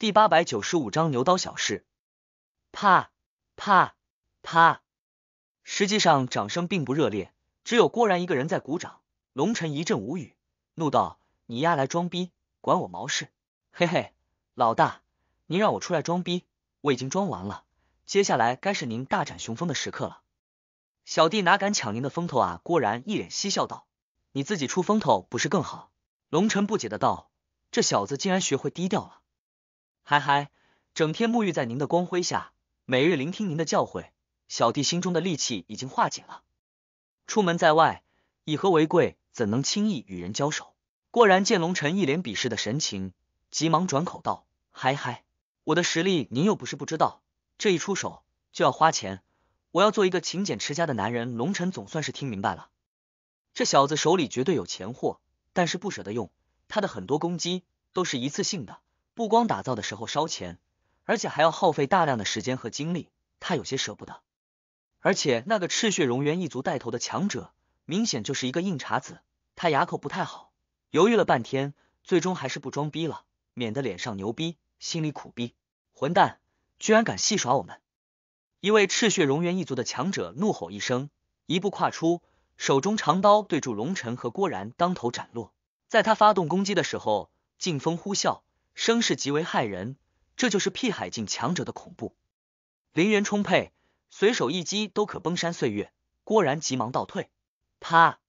第八百九十五章牛刀小事。啪啪啪！实际上掌声并不热烈，只有郭然一个人在鼓掌。龙晨一阵无语，怒道：“你丫来装逼，管我毛事！”嘿嘿，老大，您让我出来装逼，我已经装完了，接下来该是您大展雄风的时刻了。小弟哪敢抢您的风头啊！郭然一脸嬉笑道：“你自己出风头不是更好？”龙晨不解的道：“这小子竟然学会低调了。”嗨嗨，整天沐浴在您的光辉下，每日聆听您的教诲，小弟心中的戾气已经化解了。出门在外，以和为贵，怎能轻易与人交手？果然，见龙尘一脸鄙视的神情，急忙转口道：“嗨嗨，我的实力您又不是不知道，这一出手就要花钱，我要做一个勤俭持家的男人。”龙尘总算是听明白了，这小子手里绝对有钱货，但是不舍得用，他的很多攻击都是一次性的。不光打造的时候烧钱，而且还要耗费大量的时间和精力，他有些舍不得。而且那个赤血龙渊一族带头的强者，明显就是一个硬茬子，他牙口不太好，犹豫了半天，最终还是不装逼了，免得脸上牛逼，心里苦逼。混蛋，居然敢戏耍我们！一位赤血龙渊一族的强者怒吼一声，一步跨出，手中长刀对住龙晨和郭然，当头斩落。在他发动攻击的时候，劲风呼啸。声势极为骇人，这就是辟海境强者的恐怖。灵元充沛，随手一击都可崩山碎月。郭然急忙倒退，啪！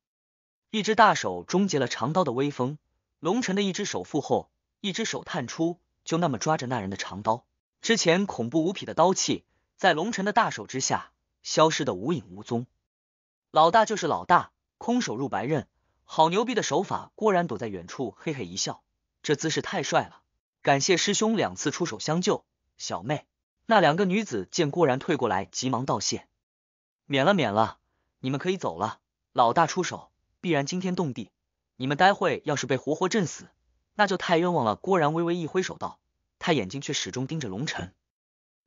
一只大手终结了长刀的威风。龙尘的一只手附后，一只手探出，就那么抓着那人的长刀。之前恐怖无匹的刀气，在龙尘的大手之下消失的无影无踪。老大就是老大，空手入白刃，好牛逼的手法！郭然躲在远处，嘿嘿一笑，这姿势太帅了。感谢师兄两次出手相救，小妹。那两个女子见郭然退过来，急忙道谢。免了，免了，你们可以走了。老大出手必然惊天动地，你们待会要是被活活震死，那就太冤枉了。郭然微微一挥手道，他眼睛却始终盯着龙尘。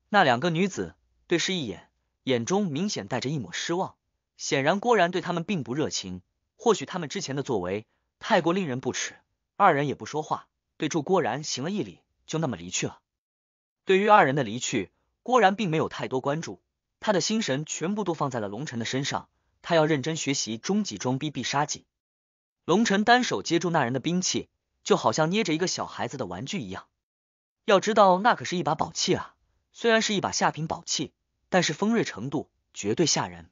那两个女子对视一眼，眼中明显带着一抹失望。显然郭然对他们并不热情，或许他们之前的作为太过令人不齿。二人也不说话。对住郭然行了一礼，就那么离去了。对于二人的离去，郭然并没有太多关注，他的心神全部都放在了龙尘的身上，他要认真学习终极装逼必杀技。龙辰单手接住那人的兵器，就好像捏着一个小孩子的玩具一样。要知道那可是一把宝器啊，虽然是一把下品宝器，但是锋锐程度绝对吓人。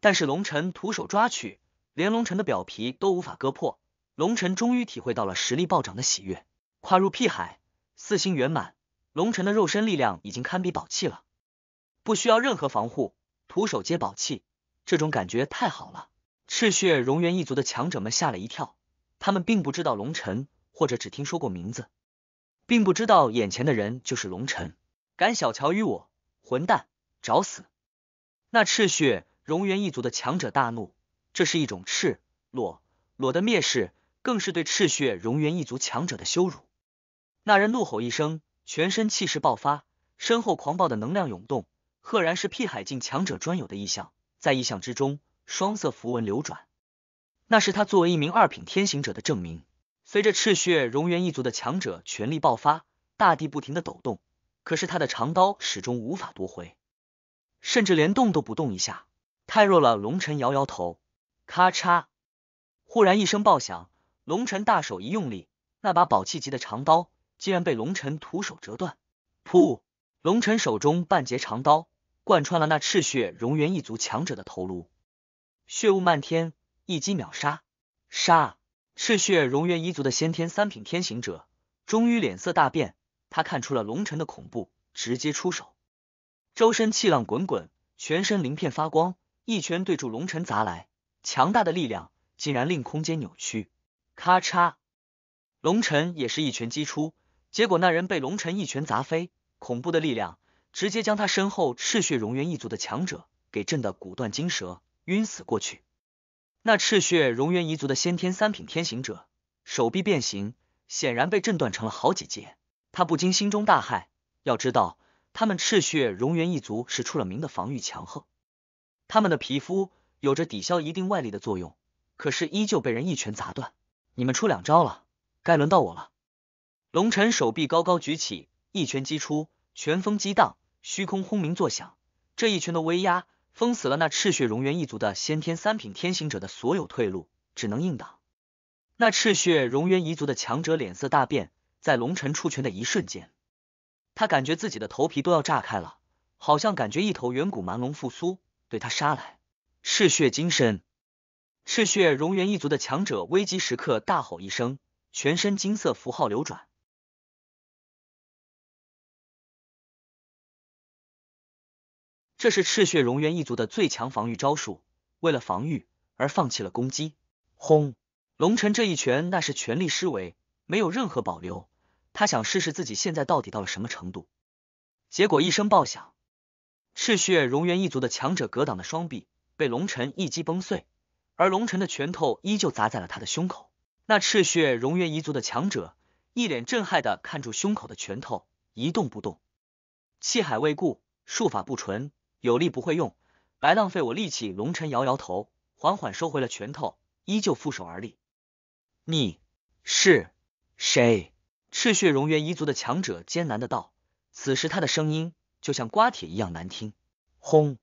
但是龙辰徒手抓取，连龙辰的表皮都无法割破。龙尘终于体会到了实力暴涨的喜悦，跨入辟海四星圆满，龙尘的肉身力量已经堪比宝器了，不需要任何防护，徒手接宝器，这种感觉太好了。赤血熔元一族的强者们吓了一跳，他们并不知道龙尘，或者只听说过名字，并不知道眼前的人就是龙尘。敢小瞧于我，混蛋，找死！那赤血熔元一族的强者大怒，这是一种赤裸裸的蔑视。更是对赤血熔岩一族强者的羞辱。那人怒吼一声，全身气势爆发，身后狂暴的能量涌动，赫然是辟海境强者专有的异象。在异象之中，双色符文流转，那是他作为一名二品天行者的证明。随着赤血熔岩一族的强者全力爆发，大地不停的抖动，可是他的长刀始终无法夺回，甚至连动都不动一下。太弱了，龙晨摇摇头。咔嚓！忽然一声爆响。龙尘大手一用力，那把宝气级的长刀竟然被龙尘徒手折断。噗！龙尘手中半截长刀贯穿了那赤血熔元一族强者的头颅，血雾漫天，一击秒杀。杀！赤血熔元一族的先天三品天行者终于脸色大变，他看出了龙尘的恐怖，直接出手，周身气浪滚滚，全身鳞片发光，一拳对住龙尘砸来，强大的力量竟然令空间扭曲。咔嚓！龙尘也是一拳击出，结果那人被龙尘一拳砸飞，恐怖的力量直接将他身后赤血龙渊一族的强者给震得骨断筋折，晕死过去。那赤血龙渊一族的先天三品天行者手臂变形，显然被震断成了好几节。他不禁心中大骇，要知道他们赤血龙渊一族是出了名的防御强横，他们的皮肤有着抵消一定外力的作用，可是依旧被人一拳砸断。你们出两招了，该轮到我了。龙尘手臂高高举起，一拳击出，拳风激荡，虚空轰鸣作响。这一拳的威压封死了那赤血龙渊一族的先天三品天行者的所有退路，只能硬挡。那赤血龙渊一族的强者脸色大变，在龙辰出拳的一瞬间，他感觉自己的头皮都要炸开了，好像感觉一头远古蛮龙复苏，对他杀来。赤血金身。赤血熔元一族的强者危机时刻大吼一声，全身金色符号流转。这是赤血熔元一族的最强防御招数，为了防御而放弃了攻击。轰！龙晨这一拳那是全力施为，没有任何保留。他想试试自己现在到底到了什么程度。结果一声爆响，赤血熔元一族的强者格挡的双臂被龙晨一击崩碎。而龙晨的拳头依旧砸在了他的胸口，那赤血熔渊一族的强者一脸震撼的看住胸口的拳头，一动不动，气海未固，术法不纯，有力不会用，白浪费我力气。龙晨摇摇头，缓缓收回了拳头，依旧负手而立。你是谁？赤血熔渊一族的强者艰难的道，此时他的声音就像刮铁一样难听。轰！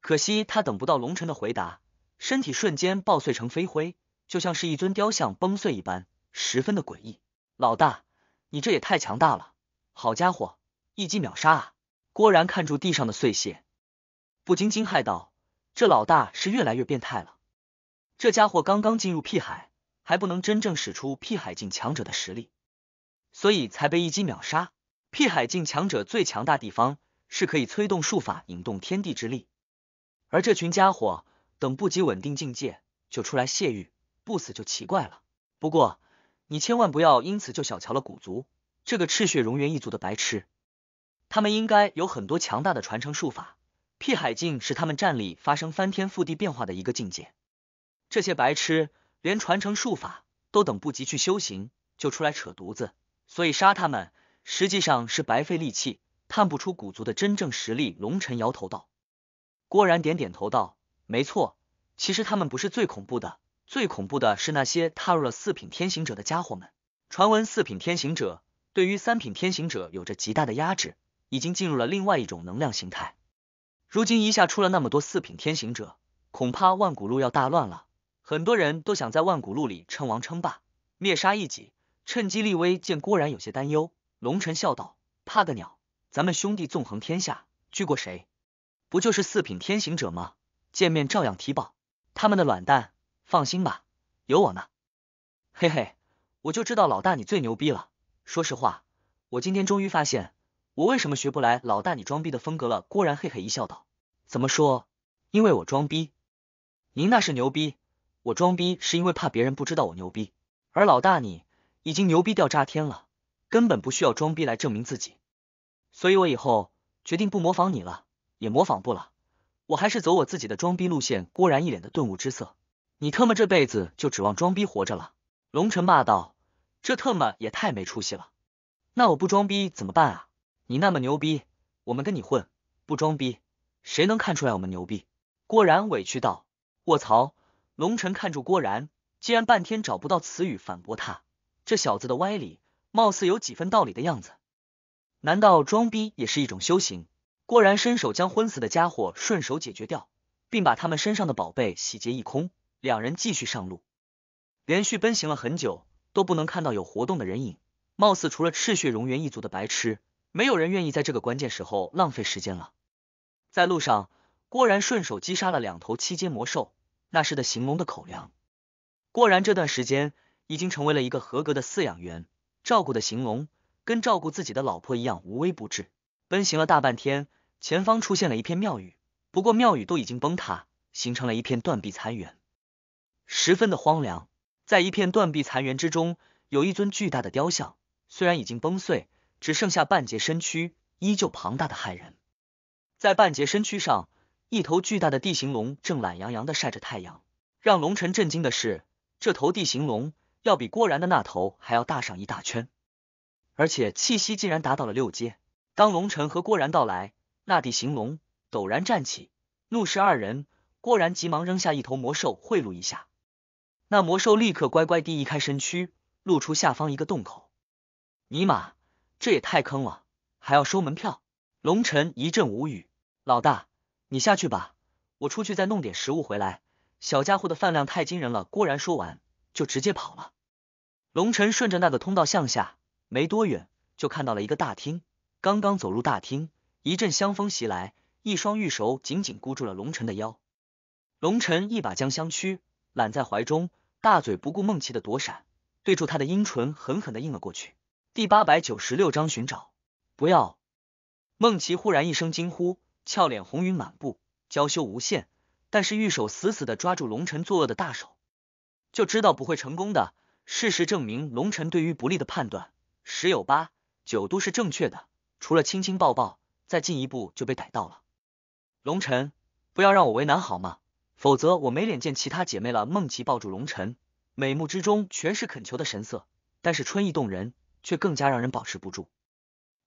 可惜他等不到龙晨的回答。身体瞬间爆碎成飞灰，就像是一尊雕像崩碎一般，十分的诡异。老大，你这也太强大了！好家伙，一击秒杀啊！郭然看住地上的碎屑，不禁惊骇道：“这老大是越来越变态了。这家伙刚刚进入屁海，还不能真正使出屁海境强者的实力，所以才被一击秒杀。屁海境强者最强大地方是可以催动术法，引动天地之力，而这群家伙……”等不及稳定境界就出来泄欲，不死就奇怪了。不过你千万不要因此就小瞧了古族这个赤血熔元一族的白痴，他们应该有很多强大的传承术法。辟海境是他们战力发生翻天覆地变化的一个境界。这些白痴连传承术法都等不及去修行，就出来扯犊子，所以杀他们实际上是白费力气，探不出古族的真正实力。龙尘摇头道，郭然点点头道。没错，其实他们不是最恐怖的，最恐怖的是那些踏入了四品天行者的家伙们。传闻四品天行者对于三品天行者有着极大的压制，已经进入了另外一种能量形态。如今一下出了那么多四品天行者，恐怕万古路要大乱了。很多人都想在万古路里称王称霸，灭杀异己，趁机立威。见郭然有些担忧，龙尘笑道：“怕个鸟，咱们兄弟纵横天下，惧过谁？不就是四品天行者吗？”见面照样踢爆他们的软蛋，放心吧，有我呢。嘿嘿，我就知道老大你最牛逼了。说实话，我今天终于发现我为什么学不来老大你装逼的风格了。郭然嘿嘿一笑，道：“怎么说？因为我装逼？您那是牛逼，我装逼是因为怕别人不知道我牛逼。而老大你已经牛逼掉炸天了，根本不需要装逼来证明自己。所以我以后决定不模仿你了，也模仿不了。”我还是走我自己的装逼路线。郭然一脸的顿悟之色，你特么这辈子就指望装逼活着了？龙晨骂道，这特么也太没出息了。那我不装逼怎么办啊？你那么牛逼，我们跟你混，不装逼，谁能看出来我们牛逼？郭然委屈道，卧槽！龙晨看住郭然，竟然半天找不到词语反驳他，这小子的歪理，貌似有几分道理的样子。难道装逼也是一种修行？郭然伸手将昏死的家伙顺手解决掉，并把他们身上的宝贝洗劫一空。两人继续上路，连续奔行了很久，都不能看到有活动的人影。貌似除了赤血龙渊一族的白痴，没有人愿意在这个关键时候浪费时间了。在路上，郭然顺手击杀了两头七阶魔兽，那是的行龙的口粮。郭然这段时间已经成为了一个合格的饲养员，照顾的行龙跟照顾自己的老婆一样无微不至。奔行了大半天。前方出现了一片庙宇，不过庙宇都已经崩塌，形成了一片断壁残垣，十分的荒凉。在一片断壁残垣之中，有一尊巨大的雕像，虽然已经崩碎，只剩下半截身躯，依旧庞大的骇人。在半截身躯上，一头巨大的地形龙正懒洋洋的晒着太阳。让龙尘震惊的是，这头地形龙要比郭然的那头还要大上一大圈，而且气息竟然达到了六阶。当龙尘和郭然到来。那地行龙陡然站起，怒视二人。郭然急忙扔下一头魔兽贿赂一下，那魔兽立刻乖乖地移开身躯，露出下方一个洞口。尼玛，这也太坑了，还要收门票！龙晨一阵无语。老大，你下去吧，我出去再弄点食物回来。小家伙的饭量太惊人了。郭然说完就直接跑了。龙晨顺着那个通道向下，没多远就看到了一个大厅。刚刚走入大厅。一阵香风袭来，一双玉手紧紧箍住了龙尘的腰。龙尘一把将香躯揽在怀中，大嘴不顾孟琪的躲闪，对住他的阴唇狠狠的印了过去。第八百九十六章寻找。不要！孟琪忽然一声惊呼，俏脸红云满布，娇羞无限，但是玉手死死的抓住龙辰作恶的大手，就知道不会成功的。事实证明，龙辰对于不利的判断，十有八九都是正确的，除了亲亲抱抱。再进一步就被逮到了，龙尘，不要让我为难好吗？否则我没脸见其他姐妹了。梦琪抱住龙尘，美目之中全是恳求的神色，但是春意动人，却更加让人保持不住。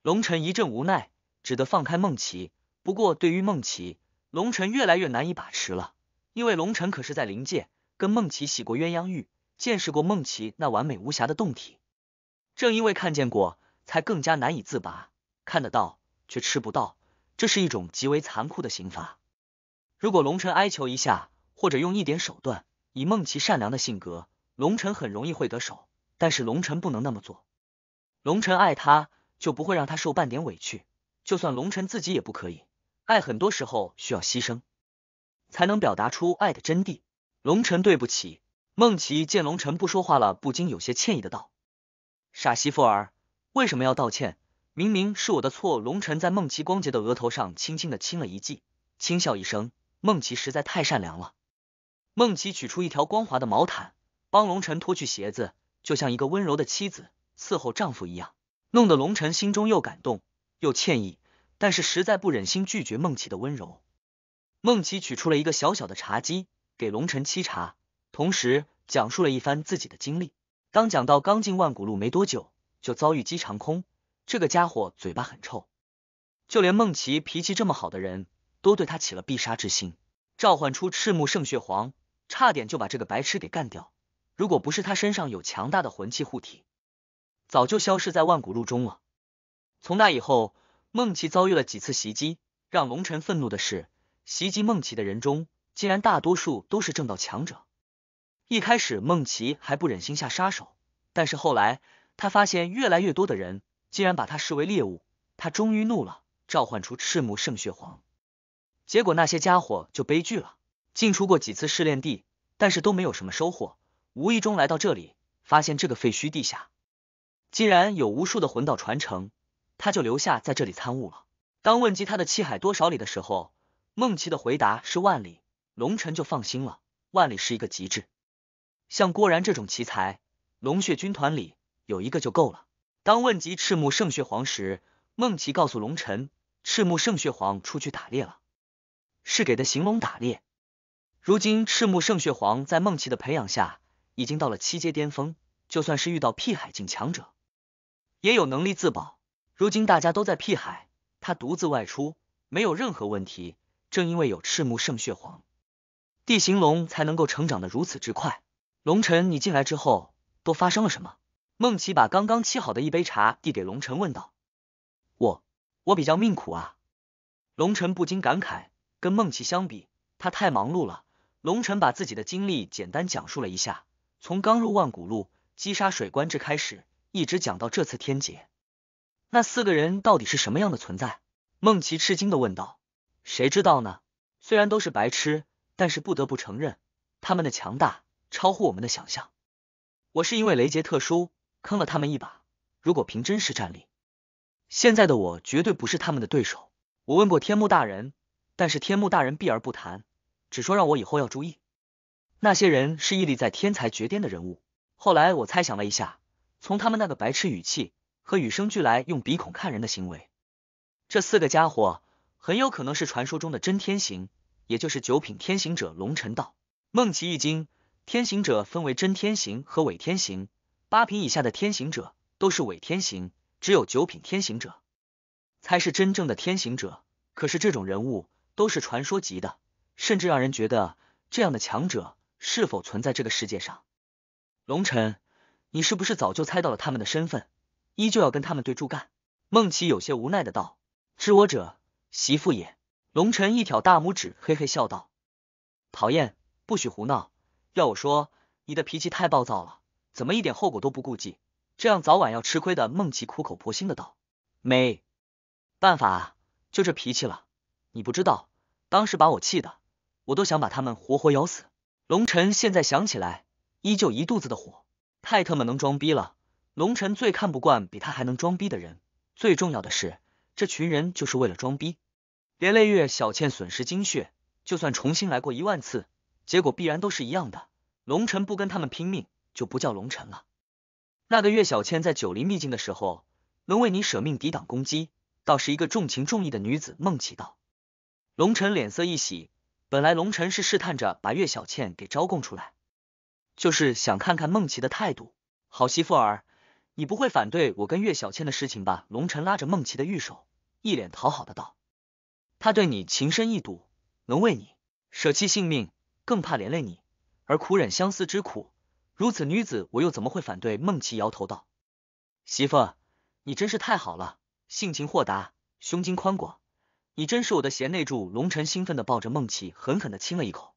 龙晨一阵无奈，只得放开梦琪。不过对于梦琪，龙辰越来越难以把持了，因为龙辰可是在灵界跟梦琪洗过鸳鸯浴，见识过梦琪那完美无瑕的洞体。正因为看见过，才更加难以自拔，看得到。却吃不到，这是一种极为残酷的刑罚。如果龙晨哀求一下，或者用一点手段，以梦琪善良的性格，龙晨很容易会得手。但是龙晨不能那么做，龙晨爱他，就不会让他受半点委屈，就算龙晨自己也不可以。爱很多时候需要牺牲，才能表达出爱的真谛。龙晨，对不起。梦琪见龙晨不说话了，不禁有些歉意的道：“傻媳妇儿，为什么要道歉？”明明是我的错，龙尘在孟琪光洁的额头上轻轻的亲了一记，轻笑一声。孟琪实在太善良了。孟琪取出一条光滑的毛毯，帮龙晨脱去鞋子，就像一个温柔的妻子伺候丈夫一样，弄得龙晨心中又感动又歉意，但是实在不忍心拒绝孟琪的温柔。孟琪取出了一个小小的茶几，给龙辰沏茶，同时讲述了一番自己的经历。当讲到刚进万古路没多久，就遭遇机场空。这个家伙嘴巴很臭，就连梦琪脾气这么好的人都对他起了必杀之心，召唤出赤木圣血皇，差点就把这个白痴给干掉。如果不是他身上有强大的魂器护体，早就消失在万古路中了。从那以后，梦琪遭遇了几次袭击，让龙晨愤怒的是，袭击梦琪的人中竟然大多数都是正道强者。一开始梦琪还不忍心下杀手，但是后来他发现越来越多的人。竟然把他视为猎物，他终于怒了，召唤出赤目圣血皇。结果那些家伙就悲剧了。进出过几次试炼地，但是都没有什么收获。无意中来到这里，发现这个废墟地下竟然有无数的魂道传承，他就留下在这里参悟了。当问及他的气海多少里的时候，梦琪的回答是万里。龙尘就放心了，万里是一个极致。像郭然这种奇才，龙血军团里有一个就够了。当问及赤木圣血皇时，梦琪告诉龙晨，赤木圣血皇出去打猎了，是给的行龙打猎。如今赤木圣血皇在梦琪的培养下，已经到了七阶巅峰，就算是遇到屁海境强者，也有能力自保。如今大家都在屁海，他独自外出，没有任何问题。正因为有赤木圣血皇，地形龙才能够成长的如此之快。龙晨，你进来之后都发生了什么？孟琪把刚刚沏好的一杯茶递给龙晨，问道：“我我比较命苦啊。”龙晨不禁感慨，跟孟琪相比，他太忙碌了。龙晨把自己的经历简单讲述了一下，从刚入万古路击杀水官志开始，一直讲到这次天劫。那四个人到底是什么样的存在？孟琪吃惊的问道：“谁知道呢？虽然都是白痴，但是不得不承认，他们的强大超乎我们的想象。我是因为雷杰特殊。”坑了他们一把。如果凭真实战力，现在的我绝对不是他们的对手。我问过天目大人，但是天目大人避而不谈，只说让我以后要注意。那些人是屹立在天才绝巅的人物。后来我猜想了一下，从他们那个白痴语气和与生俱来用鼻孔看人的行为，这四个家伙很有可能是传说中的真天行，也就是九品天行者龙尘道。梦奇一惊，天行者分为真天行和伪天行。八品以下的天行者都是伪天行，只有九品天行者才是真正的天行者。可是这种人物都是传说级的，甚至让人觉得这样的强者是否存在这个世界上？龙尘，你是不是早就猜到了他们的身份？依旧要跟他们对住干？孟琪有些无奈的道：“知我者，媳妇也。”龙辰一挑大拇指，嘿嘿笑道：“讨厌，不许胡闹！要我说，你的脾气太暴躁了。”怎么一点后果都不顾忌？这样早晚要吃亏的。梦琪苦口婆心的道：“没办法，就这脾气了。你不知道，当时把我气的，我都想把他们活活咬死。”龙尘现在想起来，依旧一肚子的火。太特么能装逼了！龙晨最看不惯比他还能装逼的人。最重要的是，这群人就是为了装逼，连累月小倩损失精血。就算重新来过一万次，结果必然都是一样的。龙晨不跟他们拼命。就不叫龙尘了。那个岳小倩在九黎秘境的时候，能为你舍命抵挡攻击，倒是一个重情重义的女子。梦琪道。龙辰脸色一喜，本来龙辰是试探着把岳小倩给招供出来，就是想看看梦琪的态度。好媳妇儿，你不会反对我跟岳小倩的事情吧？龙辰拉着梦琪的玉手，一脸讨好的道：“他对你情深意笃，能为你舍弃性命，更怕连累你，而苦忍相思之苦。”如此女子，我又怎么会反对？孟琪摇头道：“媳妇，你真是太好了，性情豁达，胸襟宽广，你真是我的贤内助。”龙晨兴奋的抱着孟琪，狠狠的亲了一口。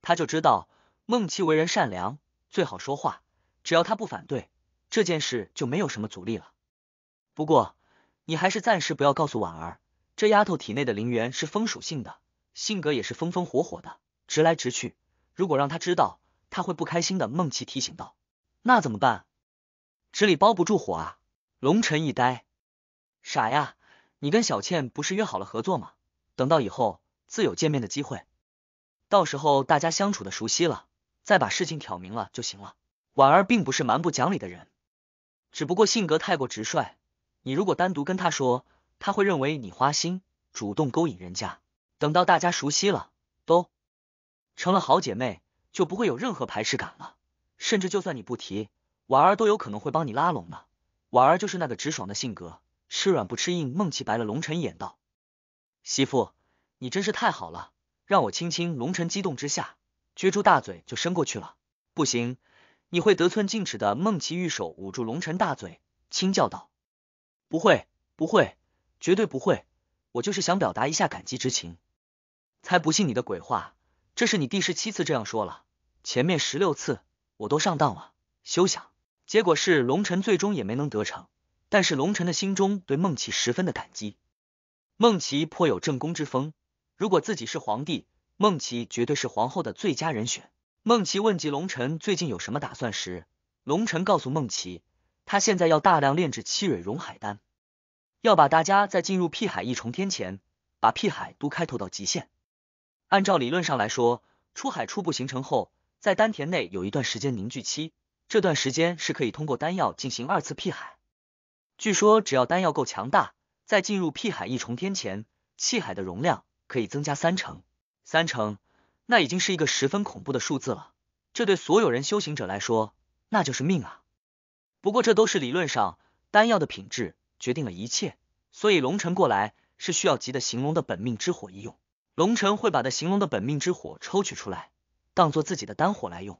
他就知道孟琪为人善良，最好说话，只要他不反对这件事，就没有什么阻力了。不过，你还是暂时不要告诉婉儿，这丫头体内的灵元是风属性的，性格也是风风火火的，直来直去。如果让她知道，他会不开心的，梦琪提醒道。那怎么办？纸里包不住火啊！龙尘一呆。傻呀，你跟小倩不是约好了合作吗？等到以后自有见面的机会，到时候大家相处的熟悉了，再把事情挑明了就行了。婉儿并不是蛮不讲理的人，只不过性格太过直率，你如果单独跟她说，她会认为你花心，主动勾引人家。等到大家熟悉了，都成了好姐妹。就不会有任何排斥感了，甚至就算你不提，婉儿都有可能会帮你拉拢呢。婉儿就是那个直爽的性格，吃软不吃硬。孟琪白了龙晨一眼，道：“媳妇，你真是太好了，让我亲亲。”龙晨激动之下，撅住大嘴就伸过去了。不行，你会得寸进尺的。孟琪玉手捂住龙晨大嘴，轻叫道：“不会，不会，绝对不会。我就是想表达一下感激之情，才不信你的鬼话。”这是你第十七次这样说了，前面十六次我都上当了，休想！结果是龙臣最终也没能得逞，但是龙臣的心中对孟琪十分的感激。孟琪颇有正宫之风，如果自己是皇帝，孟琪绝对是皇后的最佳人选。孟琪问及龙臣最近有什么打算时，龙臣告诉孟琪，他现在要大量炼制七蕊融海丹，要把大家在进入屁海一重天前，把屁海都开拓到极限。按照理论上来说，出海初步形成后，在丹田内有一段时间凝聚期，这段时间是可以通过丹药进行二次辟海。据说只要丹药够强大，在进入辟海一重天前，气海的容量可以增加三成，三成，那已经是一个十分恐怖的数字了。这对所有人修行者来说，那就是命啊！不过这都是理论上，丹药的品质决定了一切，所以龙城过来是需要急的，行龙的本命之火一用。龙尘会把的行龙的本命之火抽取出来，当做自己的丹火来用。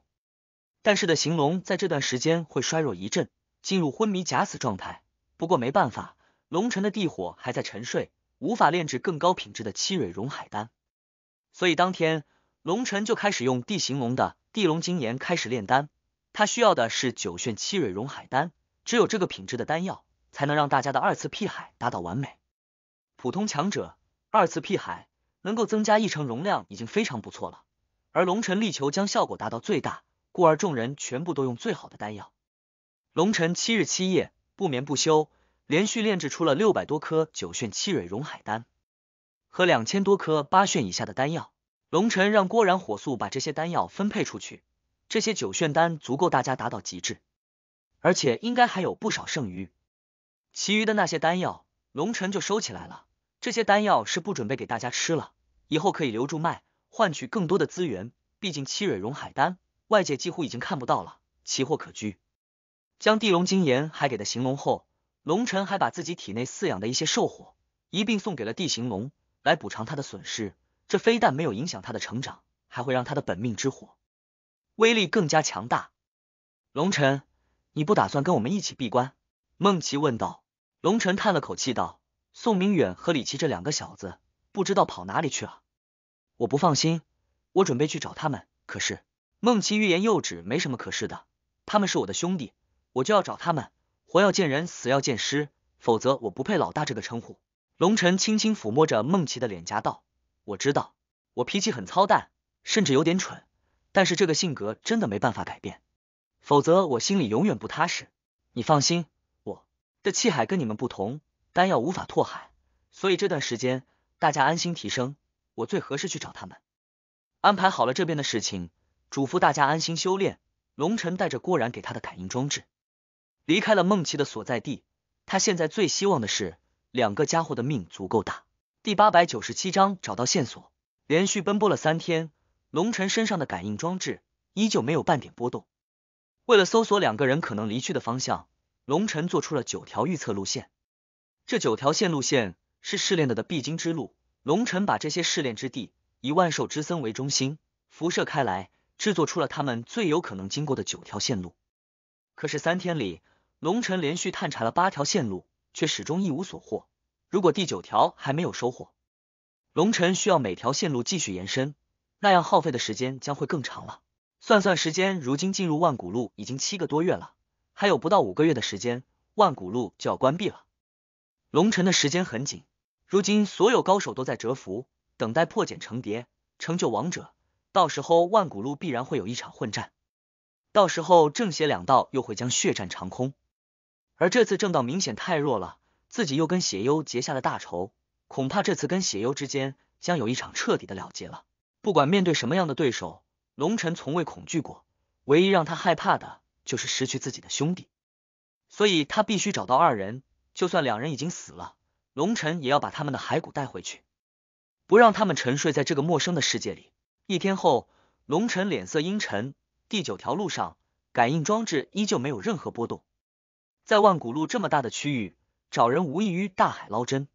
但是的行龙在这段时间会衰弱一阵，进入昏迷假死状态。不过没办法，龙尘的地火还在沉睡，无法炼制更高品质的七蕊融海丹。所以当天龙尘就开始用地行龙的地龙精盐开始炼丹。他需要的是九炫七蕊融海丹，只有这个品质的丹药，才能让大家的二次辟海达到完美。普通强者二次辟海。能够增加一成容量已经非常不错了，而龙晨力求将效果达到最大，故而众人全部都用最好的丹药。龙晨七日七夜不眠不休，连续炼制出了六百多颗九炫七蕊融海丹和两千多颗八炫以下的丹药。龙晨让郭然火速把这些丹药分配出去，这些九炫丹足够大家达到极致，而且应该还有不少剩余。其余的那些丹药，龙晨就收起来了。这些丹药是不准备给大家吃了，以后可以留住卖，换取更多的资源。毕竟七蕊荣海丹，外界几乎已经看不到了，奇货可居。将地龙精盐还给的行龙后，龙尘还把自己体内饲养的一些兽火一并送给了地形龙，来补偿他的损失。这非但没有影响他的成长，还会让他的本命之火威力更加强大。龙辰，你不打算跟我们一起闭关？孟琪问道。龙辰叹了口气道。宋明远和李琦这两个小子不知道跑哪里去了，我不放心，我准备去找他们。可是，孟琪欲言又止，没什么可是的，他们是我的兄弟，我就要找他们，活要见人，死要见尸，否则我不配老大这个称呼。龙晨轻轻抚摸着孟琪的脸颊道：“我知道，我脾气很操蛋，甚至有点蠢，但是这个性格真的没办法改变，否则我心里永远不踏实。你放心，我的气海跟你们不同。”丹药无法拓海，所以这段时间大家安心提升。我最合适去找他们，安排好了这边的事情，嘱咐大家安心修炼。龙尘带着郭然给他的感应装置，离开了梦琪的所在地。他现在最希望的是两个家伙的命足够大。第八百九十七章找到线索。连续奔波了三天，龙尘身上的感应装置依旧没有半点波动。为了搜索两个人可能离去的方向，龙尘做出了九条预测路线。这九条线路线是试炼的的必经之路。龙晨把这些试炼之地以万寿之森为中心辐射开来，制作出了他们最有可能经过的九条线路。可是三天里，龙晨连续探查了八条线路，却始终一无所获。如果第九条还没有收获，龙晨需要每条线路继续延伸，那样耗费的时间将会更长了。算算时间，如今进入万古路已经七个多月了，还有不到五个月的时间，万古路就要关闭了。龙晨的时间很紧，如今所有高手都在蛰伏，等待破茧成蝶，成就王者。到时候万古路必然会有一场混战，到时候正邪两道又会将血战长空。而这次正道明显太弱了，自己又跟血幽结下了大仇，恐怕这次跟血幽之间将有一场彻底的了结了。不管面对什么样的对手，龙晨从未恐惧过，唯一让他害怕的就是失去自己的兄弟，所以他必须找到二人。就算两人已经死了，龙尘也要把他们的骸骨带回去，不让他们沉睡在这个陌生的世界里。一天后，龙尘脸色阴沉，第九条路上感应装置依旧没有任何波动。在万古路这么大的区域找人，无异于大海捞针。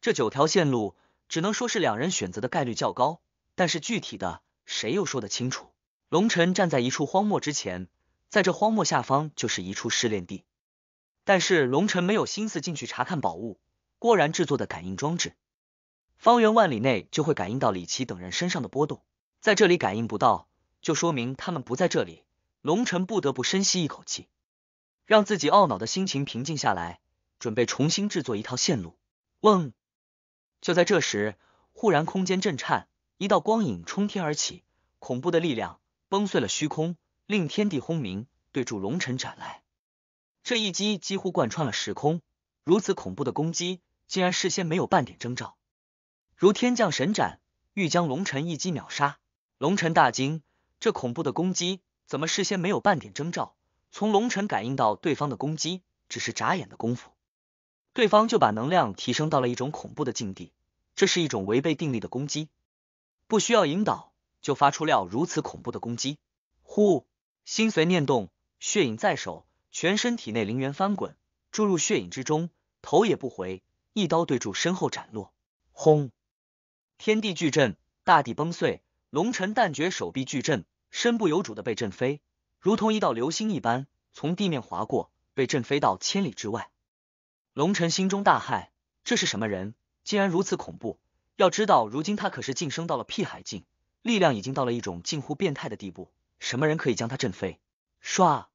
这九条线路只能说是两人选择的概率较高，但是具体的谁又说得清楚？龙晨站在一处荒漠之前，在这荒漠下方就是一处试炼地。但是龙尘没有心思进去查看宝物，郭然制作的感应装置，方圆万里内就会感应到李奇等人身上的波动，在这里感应不到，就说明他们不在这里。龙尘不得不深吸一口气，让自己懊恼的心情平静下来，准备重新制作一套线路。嗡！就在这时，忽然空间震颤，一道光影冲天而起，恐怖的力量崩碎了虚空，令天地轰鸣，对住龙尘斩来。这一击几乎贯穿了时空，如此恐怖的攻击竟然事先没有半点征兆，如天降神斩，欲将龙尘一击秒杀。龙尘大惊，这恐怖的攻击怎么事先没有半点征兆？从龙尘感应到对方的攻击，只是眨眼的功夫，对方就把能量提升到了一种恐怖的境地。这是一种违背定力的攻击，不需要引导就发出了如此恐怖的攻击。呼，心随念动，血影在手。全身体内灵元翻滚，注入血影之中，头也不回，一刀对住身后斩落。轰！天地巨震，大地崩碎。龙晨但觉手臂巨震，身不由主的被震飞，如同一道流星一般从地面划过，被震飞到千里之外。龙晨心中大骇，这是什么人？竟然如此恐怖！要知道，如今他可是晋升到了辟海境，力量已经到了一种近乎变态的地步，什么人可以将他震飞？唰！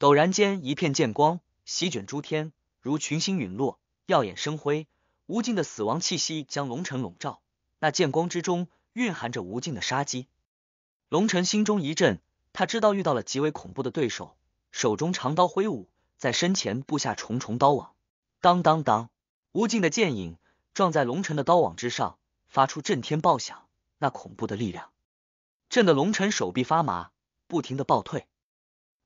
陡然间，一片剑光席卷诸天，如群星陨落，耀眼生辉。无尽的死亡气息将龙尘笼罩。那剑光之中蕴含着无尽的杀机。龙晨心中一震，他知道遇到了极为恐怖的对手。手中长刀挥舞，在身前布下重重刀网。当当当！无尽的剑影撞在龙晨的刀网之上，发出震天爆响。那恐怖的力量震得龙晨手臂发麻，不停的暴退。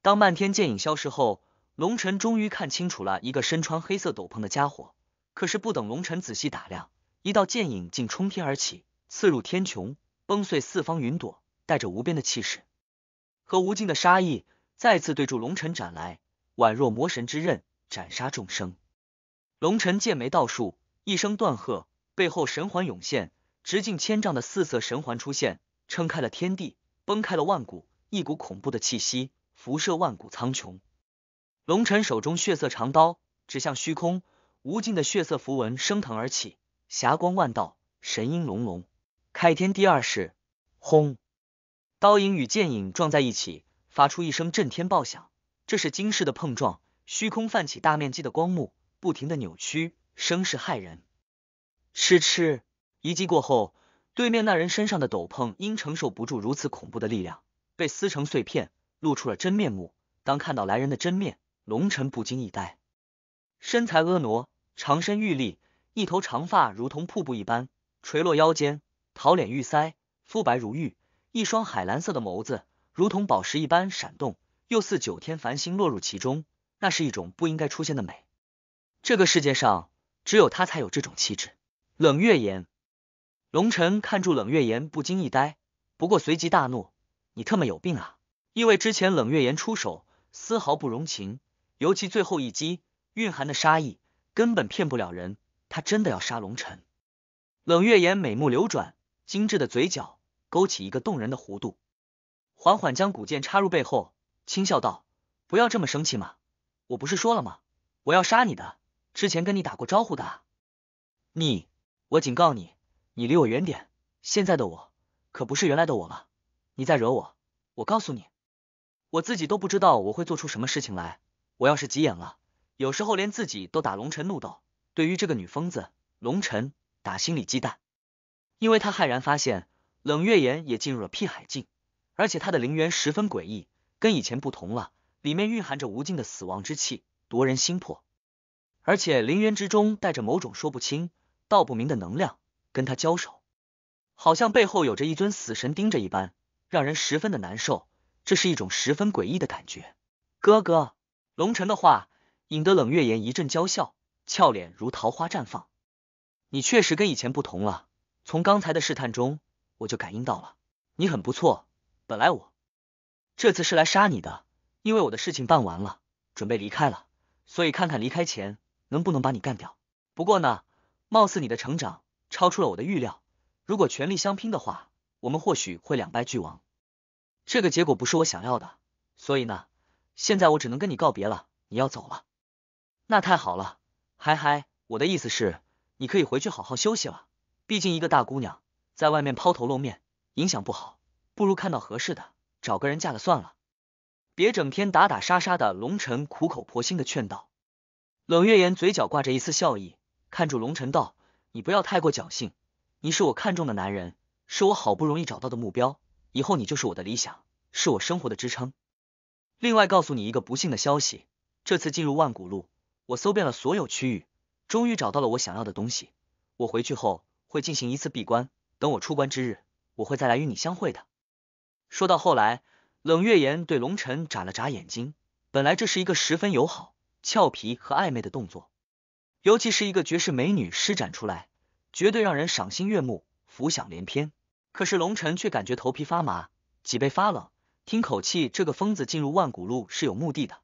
当漫天剑影消失后，龙晨终于看清楚了一个身穿黑色斗篷的家伙。可是不等龙晨仔细打量，一道剑影竟冲天而起，刺入天穹，崩碎四方云朵，带着无边的气势和无尽的杀意，再次对住龙晨斩来，宛若魔神之刃，斩杀众生。龙晨剑眉倒竖，一声断喝，背后神环涌现，直径千丈的四色神环出现，撑开了天地，崩开了万古，一股恐怖的气息。辐射万古苍穹，龙尘手中血色长刀指向虚空，无尽的血色符文升腾而起，霞光万道，神音隆隆，开天第二式，轰！刀影与剑影撞在一起，发出一声震天爆响。这是惊世的碰撞，虚空泛起大面积的光幕，不停的扭曲，声势骇人。嗤嗤！一击过后，对面那人身上的斗篷因承受不住如此恐怖的力量，被撕成碎片。露出了真面目。当看到来人的真面，龙晨不禁一呆。身材婀娜，长身玉立，一头长发如同瀑布一般垂落腰间，桃脸玉腮，肤白如玉，一双海蓝色的眸子如同宝石一般闪动，又似九天繁星落入其中。那是一种不应该出现的美。这个世界上只有他才有这种气质。冷月言，龙晨看住冷月言，不禁一呆，不过随即大怒：“你特么有病啊！”因为之前冷月岩出手丝毫不容情，尤其最后一击蕴含的杀意，根本骗不了人。他真的要杀龙尘。冷月岩美目流转，精致的嘴角勾起一个动人的弧度，缓缓将古剑插入背后，轻笑道：“不要这么生气嘛，我不是说了吗？我要杀你的，之前跟你打过招呼的。你，我警告你，你离我远点。现在的我可不是原来的我了，你再惹我，我告诉你。”我自己都不知道我会做出什么事情来。我要是急眼了，有时候连自己都打龙晨怒斗。对于这个女疯子，龙晨打心里忌惮，因为他骇然发现冷月岩也进入了辟海境，而且她的灵源十分诡异，跟以前不同了，里面蕴含着无尽的死亡之气，夺人心魄。而且灵源之中带着某种说不清、道不明的能量，跟他交手，好像背后有着一尊死神盯着一般，让人十分的难受。这是一种十分诡异的感觉，哥哥。龙晨的话引得冷月岩一阵娇笑，俏脸如桃花绽放。你确实跟以前不同了，从刚才的试探中我就感应到了，你很不错。本来我这次是来杀你的，因为我的事情办完了，准备离开了，所以看看离开前能不能把你干掉。不过呢，貌似你的成长超出了我的预料，如果全力相拼的话，我们或许会两败俱亡。这个结果不是我想要的，所以呢，现在我只能跟你告别了。你要走了，那太好了，嗨嗨，我的意思是，你可以回去好好休息了。毕竟一个大姑娘在外面抛头露面，影响不好，不如看到合适的，找个人嫁了算了。别整天打打杀杀的，龙晨苦口婆心的劝道。冷月言嘴角挂着一丝笑意，看住龙晨道：“你不要太过侥幸，你是我看中的男人，是我好不容易找到的目标。”以后你就是我的理想，是我生活的支撑。另外告诉你一个不幸的消息，这次进入万古路，我搜遍了所有区域，终于找到了我想要的东西。我回去后会进行一次闭关，等我出关之日，我会再来与你相会的。说到后来，冷月言对龙晨眨了眨眼睛，本来这是一个十分友好、俏皮和暧昧的动作，尤其是一个绝世美女施展出来，绝对让人赏心悦目、浮想联翩。可是龙晨却感觉头皮发麻，脊背发冷。听口气，这个疯子进入万古路是有目的的，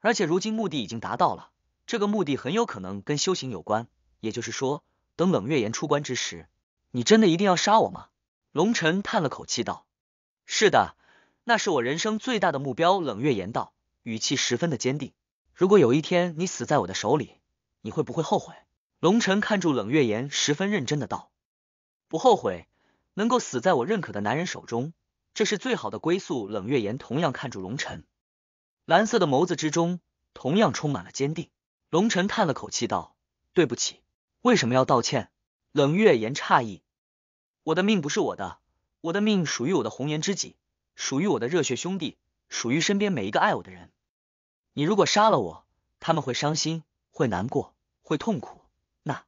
而且如今目的已经达到了。这个目的很有可能跟修行有关。也就是说，等冷月岩出关之时，你真的一定要杀我吗？龙晨叹了口气道：“是的，那是我人生最大的目标。”冷月岩道，语气十分的坚定：“如果有一天你死在我的手里，你会不会后悔？”龙晨看住冷月岩，十分认真的道：“不后悔。”能够死在我认可的男人手中，这是最好的归宿。冷月言同样看住龙晨，蓝色的眸子之中同样充满了坚定。龙晨叹了口气道：“对不起，为什么要道歉？”冷月言诧异：“我的命不是我的，我的命属于我的红颜知己，属于我的热血兄弟，属于身边每一个爱我的人。你如果杀了我，他们会伤心、会难过、会痛苦，那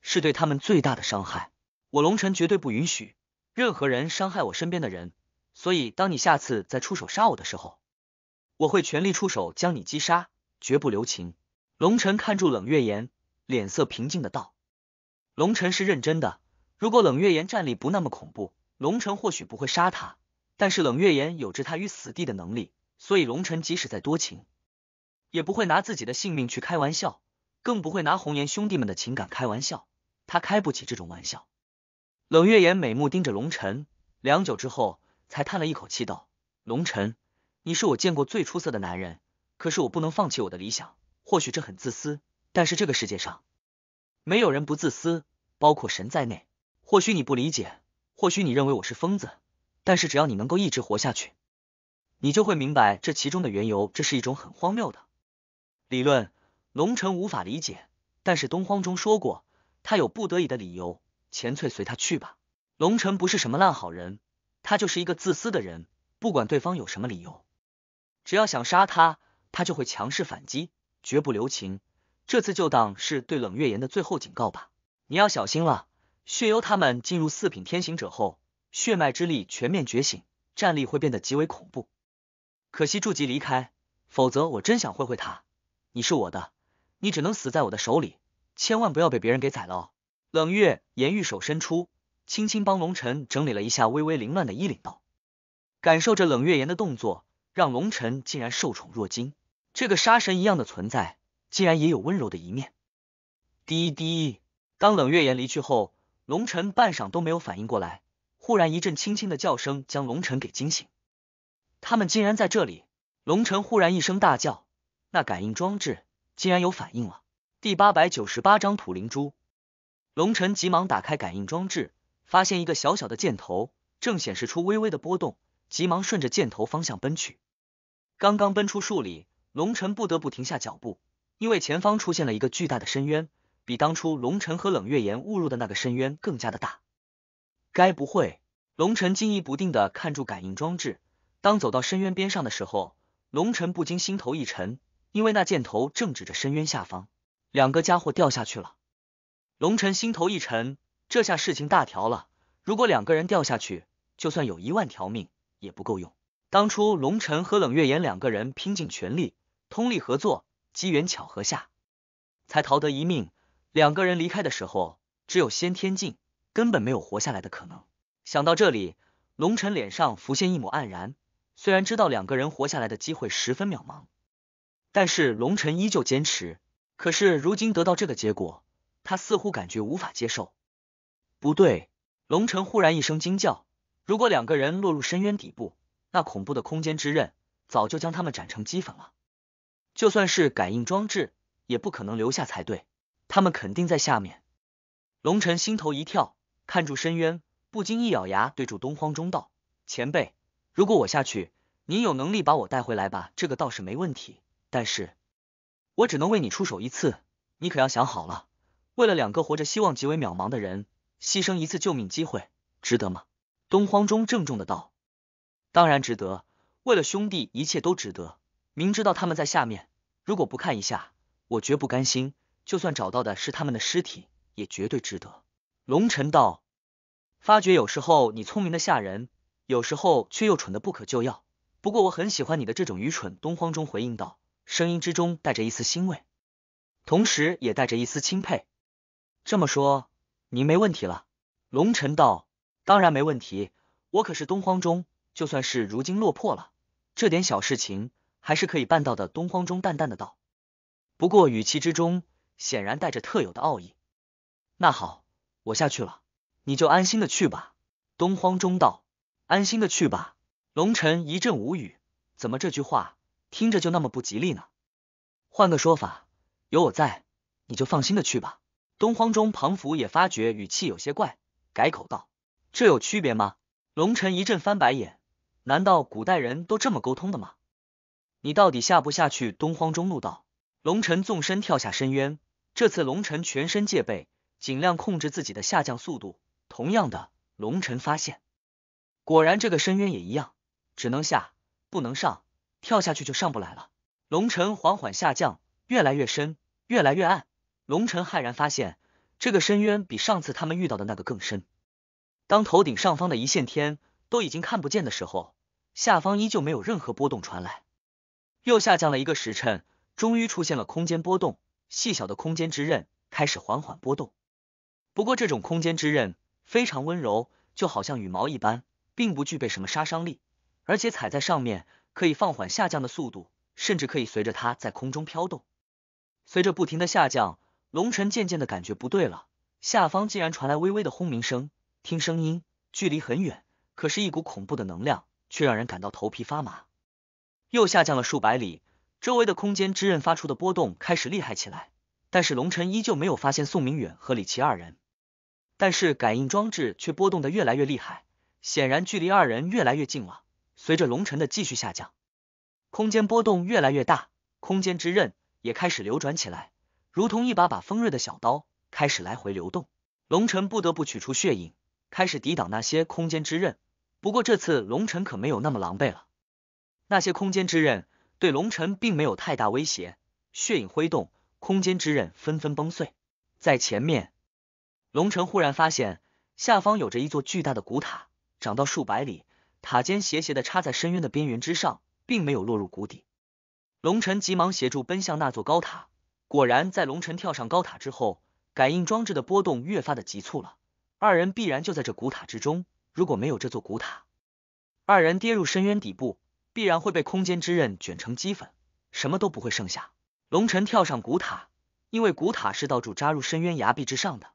是对他们最大的伤害。”我龙辰绝对不允许任何人伤害我身边的人，所以当你下次再出手杀我的时候，我会全力出手将你击杀，绝不留情。龙辰看住冷月岩，脸色平静的道：“龙辰是认真的。如果冷月岩战力不那么恐怖，龙辰或许不会杀他。但是冷月岩有置他于死地的能力，所以龙辰即使再多情，也不会拿自己的性命去开玩笑，更不会拿红颜兄弟们的情感开玩笑。他开不起这种玩笑。”冷月颜美目盯着龙晨，良久之后，才叹了一口气道：“龙晨，你是我见过最出色的男人。可是我不能放弃我的理想。或许这很自私，但是这个世界上没有人不自私，包括神在内。或许你不理解，或许你认为我是疯子。但是只要你能够一直活下去，你就会明白这其中的缘由。这是一种很荒谬的理论。龙晨无法理解，但是东荒中说过，他有不得已的理由。”钱翠随他去吧，龙尘不是什么烂好人，他就是一个自私的人。不管对方有什么理由，只要想杀他，他就会强势反击，绝不留情。这次就当是对冷月岩的最后警告吧，你要小心了。血幽他们进入四品天行者后，血脉之力全面觉醒，战力会变得极为恐怖。可惜筑吉离开，否则我真想会会他。你是我的，你只能死在我的手里，千万不要被别人给宰了哦。冷月言玉手伸出，轻轻帮龙晨整理了一下微微凌乱的衣领，道：“感受着冷月言的动作，让龙晨竟然受宠若惊。这个杀神一样的存在，竟然也有温柔的一面。”滴滴。当冷月言离去后，龙晨半晌都没有反应过来。忽然一阵轻轻的叫声将龙晨给惊醒。他们竟然在这里！龙晨忽然一声大叫，那感应装置竟然有反应了。第八百九十八章土灵珠。龙晨急忙打开感应装置，发现一个小小的箭头正显示出微微的波动，急忙顺着箭头方向奔去。刚刚奔出数里，龙晨不得不停下脚步，因为前方出现了一个巨大的深渊，比当初龙晨和冷月岩误入的那个深渊更加的大。该不会？龙晨惊疑不定的看住感应装置。当走到深渊边上的时候，龙晨不禁心头一沉，因为那箭头正指着深渊下方，两个家伙掉下去了。龙晨心头一沉，这下事情大条了。如果两个人掉下去，就算有一万条命也不够用。当初龙晨和冷月岩两个人拼尽全力，通力合作，机缘巧合下才逃得一命。两个人离开的时候只有先天境，根本没有活下来的可能。想到这里，龙晨脸上浮现一抹黯然。虽然知道两个人活下来的机会十分渺茫，但是龙晨依旧坚持。可是如今得到这个结果。他似乎感觉无法接受，不对！龙尘忽然一声惊叫。如果两个人落入深渊底部，那恐怖的空间之刃早就将他们斩成齑粉了。就算是感应装置，也不可能留下才对。他们肯定在下面。龙城心头一跳，看住深渊，不禁一咬牙，对住东荒中道前辈：“如果我下去，您有能力把我带回来吧？这个倒是没问题，但是我只能为你出手一次，你可要想好了。”为了两个活着希望极为渺茫的人，牺牲一次救命机会，值得吗？东荒中郑重的道：“当然值得，为了兄弟，一切都值得。明知道他们在下面，如果不看一下，我绝不甘心。就算找到的是他们的尸体，也绝对值得。”龙尘道：“发觉有时候你聪明的吓人，有时候却又蠢的不可救药。不过我很喜欢你的这种愚蠢。”东荒中回应道，声音之中带着一丝欣慰，同时也带着一丝钦佩。这么说，您没问题了？龙晨道：“当然没问题，我可是东荒中，就算是如今落魄了，这点小事情还是可以办到的。”东荒中淡淡的道，不过语气之中显然带着特有的傲意。那好，我下去了，你就安心的去吧。东荒中道：“安心的去吧。”龙晨一阵无语，怎么这句话听着就那么不吉利呢？换个说法，有我在，你就放心的去吧。东荒中，庞福也发觉语气有些怪，改口道：“这有区别吗？”龙尘一阵翻白眼，难道古代人都这么沟通的吗？你到底下不下去？东荒中怒道。龙尘纵身跳下深渊，这次龙尘全身戒备，尽量控制自己的下降速度。同样的，龙尘发现，果然这个深渊也一样，只能下不能上，跳下去就上不来了。龙尘缓缓下降，越来越深，越来越暗。龙尘骇然发现，这个深渊比上次他们遇到的那个更深。当头顶上方的一线天都已经看不见的时候，下方依旧没有任何波动传来。又下降了一个时辰，终于出现了空间波动，细小的空间之刃开始缓缓波动。不过这种空间之刃非常温柔，就好像羽毛一般，并不具备什么杀伤力，而且踩在上面可以放缓下降的速度，甚至可以随着它在空中飘动。随着不停的下降。龙晨渐渐的感觉不对了，下方竟然传来微微的轰鸣声，听声音距离很远，可是，一股恐怖的能量却让人感到头皮发麻。又下降了数百里，周围的空间之刃发出的波动开始厉害起来，但是龙晨依旧没有发现宋明远和李奇二人，但是感应装置却波动的越来越厉害，显然距离二人越来越近了。随着龙晨的继续下降，空间波动越来越大，空间之刃也开始流转起来。如同一把把锋锐的小刀，开始来回流动。龙尘不得不取出血影，开始抵挡那些空间之刃。不过这次龙尘可没有那么狼狈了。那些空间之刃对龙尘并没有太大威胁，血影挥动，空间之刃纷纷崩碎。在前面，龙辰忽然发现下方有着一座巨大的古塔，长到数百里，塔尖斜斜的插在深渊的边缘之上，并没有落入谷底。龙辰急忙协助奔向那座高塔。果然，在龙尘跳上高塔之后，感应装置的波动越发的急促了。二人必然就在这古塔之中。如果没有这座古塔，二人跌入深渊底部，必然会被空间之刃卷成齑粉，什么都不会剩下。龙尘跳上古塔，因为古塔是倒柱扎入深渊崖壁之上的。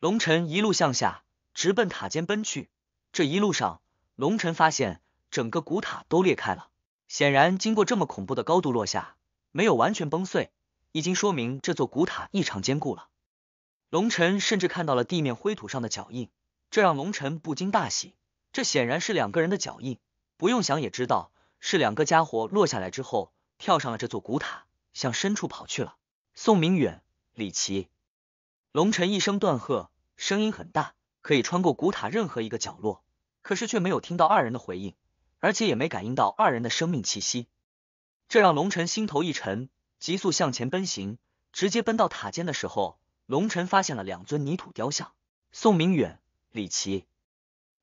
龙辰一路向下，直奔塔尖奔去。这一路上，龙辰发现整个古塔都裂开了，显然经过这么恐怖的高度落下，没有完全崩碎。已经说明这座古塔异常坚固了。龙晨甚至看到了地面灰土上的脚印，这让龙晨不禁大喜。这显然是两个人的脚印，不用想也知道是两个家伙落下来之后跳上了这座古塔，向深处跑去了。宋明远、李奇，龙晨一声断喝，声音很大，可以穿过古塔任何一个角落，可是却没有听到二人的回应，而且也没感应到二人的生命气息，这让龙晨心头一沉。急速向前奔行，直接奔到塔尖的时候，龙晨发现了两尊泥土雕像。宋明远、李奇，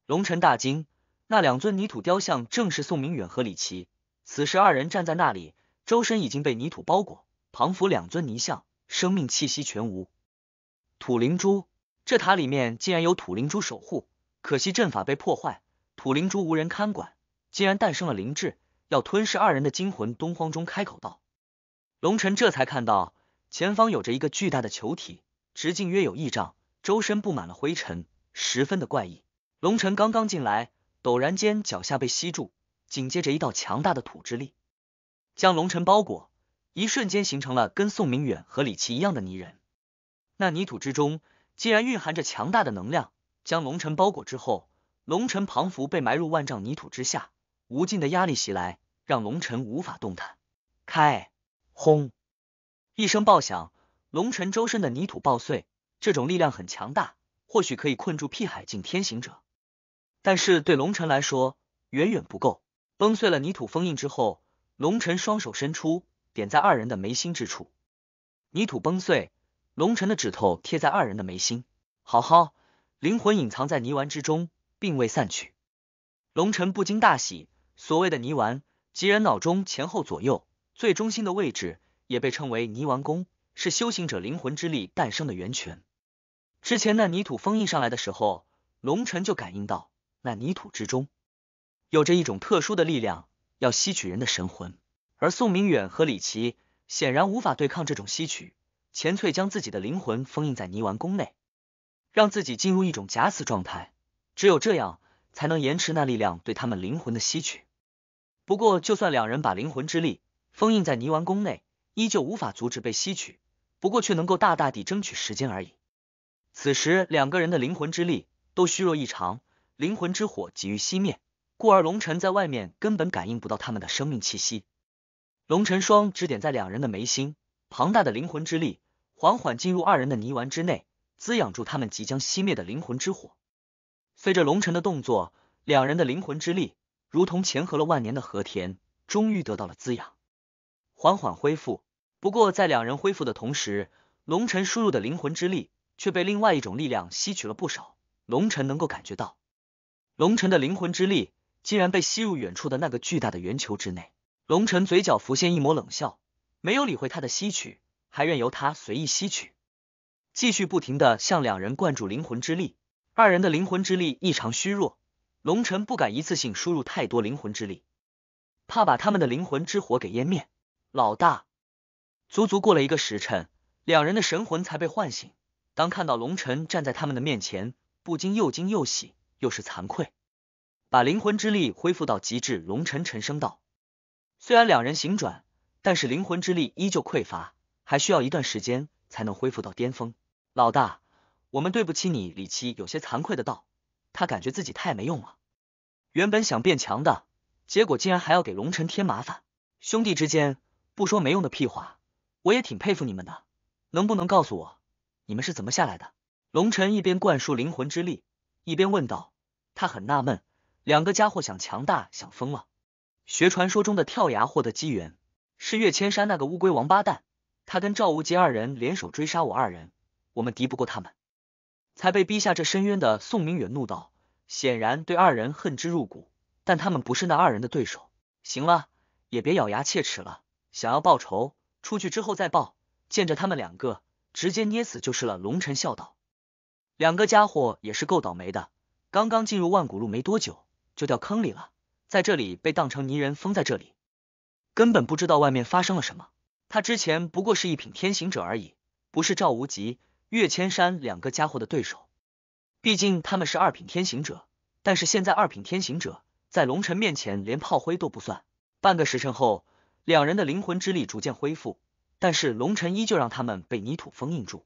龙晨大惊，那两尊泥土雕像正是宋明远和李奇。此时二人站在那里，周身已经被泥土包裹，旁浮两尊泥像，生命气息全无。土灵珠，这塔里面竟然有土灵珠守护，可惜阵法被破坏，土灵珠无人看管，竟然诞生了灵智，要吞噬二人的精魂。东荒中开口道。龙晨这才看到前方有着一个巨大的球体，直径约有一丈，周身布满了灰尘，十分的怪异。龙晨刚刚进来，陡然间脚下被吸住，紧接着一道强大的土之力将龙晨包裹，一瞬间形成了跟宋明远和李奇一样的泥人。那泥土之中竟然蕴含着强大的能量，将龙晨包裹之后，龙晨彷佛被埋入万丈泥土之下，无尽的压力袭来，让龙晨无法动弹。开。轰！一声爆响，龙尘周身的泥土爆碎。这种力量很强大，或许可以困住辟海境天行者，但是对龙尘来说远远不够。崩碎了泥土封印之后，龙尘双手伸出，点在二人的眉心之处。泥土崩碎，龙辰的指头贴在二人的眉心。好，好，灵魂隐藏在泥丸之中，并未散去。龙辰不禁大喜。所谓的泥丸，即人脑中前后左右。最中心的位置也被称为泥丸宫，是修行者灵魂之力诞生的源泉。之前那泥土封印上来的时候，龙尘就感应到那泥土之中有着一种特殊的力量，要吸取人的神魂。而宋明远和李奇显然无法对抗这种吸取，钱翠将自己的灵魂封印在泥丸宫内，让自己进入一种假死状态。只有这样，才能延迟那力量对他们灵魂的吸取。不过，就算两人把灵魂之力，封印在泥丸宫内，依旧无法阻止被吸取，不过却能够大大地争取时间而已。此时两个人的灵魂之力都虚弱异常，灵魂之火急于熄灭，故而龙尘在外面根本感应不到他们的生命气息。龙尘双指点在两人的眉心，庞大的灵魂之力缓缓进入二人的泥丸之内，滋养住他们即将熄灭的灵魂之火。随着龙尘的动作，两人的灵魂之力如同潜合了万年的和田，终于得到了滋养。缓缓恢复。不过，在两人恢复的同时，龙晨输入的灵魂之力却被另外一种力量吸取了不少。龙晨能够感觉到，龙晨的灵魂之力竟然被吸入远处的那个巨大的圆球之内。龙晨嘴角浮现一抹冷笑，没有理会他的吸取，还任由他随意吸取，继续不停的向两人灌注灵魂之力。二人的灵魂之力异常虚弱，龙晨不敢一次性输入太多灵魂之力，怕把他们的灵魂之火给湮灭。老大，足足过了一个时辰，两人的神魂才被唤醒。当看到龙晨站在他们的面前，不禁又惊又喜，又是惭愧。把灵魂之力恢复到极致，龙晨沉声道：“虽然两人醒转，但是灵魂之力依旧匮乏，还需要一段时间才能恢复到巅峰。”老大，我们对不起你。”李七有些惭愧的道，他感觉自己太没用了，原本想变强的，结果竟然还要给龙晨添麻烦。兄弟之间。不说没用的屁话，我也挺佩服你们的。能不能告诉我，你们是怎么下来的？龙尘一边灌输灵魂之力，一边问道。他很纳闷，两个家伙想强大想疯了，学传说中的跳崖获得机缘，是岳千山那个乌龟王八蛋。他跟赵无极二人联手追杀我二人，我们敌不过他们，才被逼下这深渊的。宋明远怒道，显然对二人恨之入骨，但他们不是那二人的对手。行了，也别咬牙切齿了。想要报仇，出去之后再报。见着他们两个，直接捏死就是了。龙晨笑道：“两个家伙也是够倒霉的，刚刚进入万古路没多久，就掉坑里了，在这里被当成泥人封在这里，根本不知道外面发生了什么。他之前不过是一品天行者而已，不是赵无极、岳千山两个家伙的对手。毕竟他们是二品天行者，但是现在二品天行者在龙晨面前连炮灰都不算。半个时辰后。”两人的灵魂之力逐渐恢复，但是龙晨依旧让他们被泥土封印住。